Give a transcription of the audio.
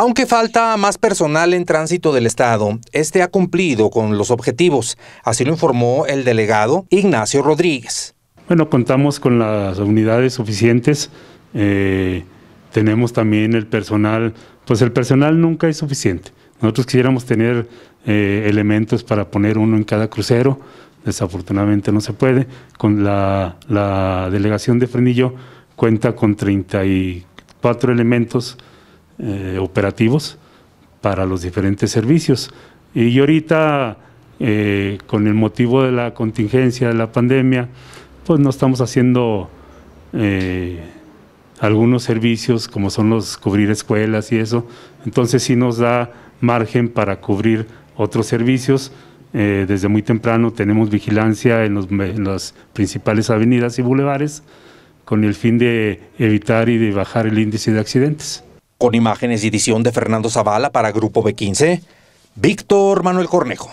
Aunque falta más personal en tránsito del Estado, este ha cumplido con los objetivos, así lo informó el delegado Ignacio Rodríguez. Bueno, contamos con las unidades suficientes, eh, tenemos también el personal, pues el personal nunca es suficiente. Nosotros quisiéramos tener eh, elementos para poner uno en cada crucero, desafortunadamente no se puede. Con la, la delegación de Frenillo cuenta con 34 elementos eh, operativos para los diferentes servicios. Y ahorita, eh, con el motivo de la contingencia de la pandemia, pues no estamos haciendo eh, algunos servicios como son los cubrir escuelas y eso. Entonces sí nos da margen para cubrir otros servicios. desde muy temprano tenemos vigilancia en, los, en las principales avenidas y bulevares con el fin de evitar y de bajar el índice de accidentes. Con imágenes y edición de Fernando Zavala para Grupo B15, Víctor Manuel Cornejo.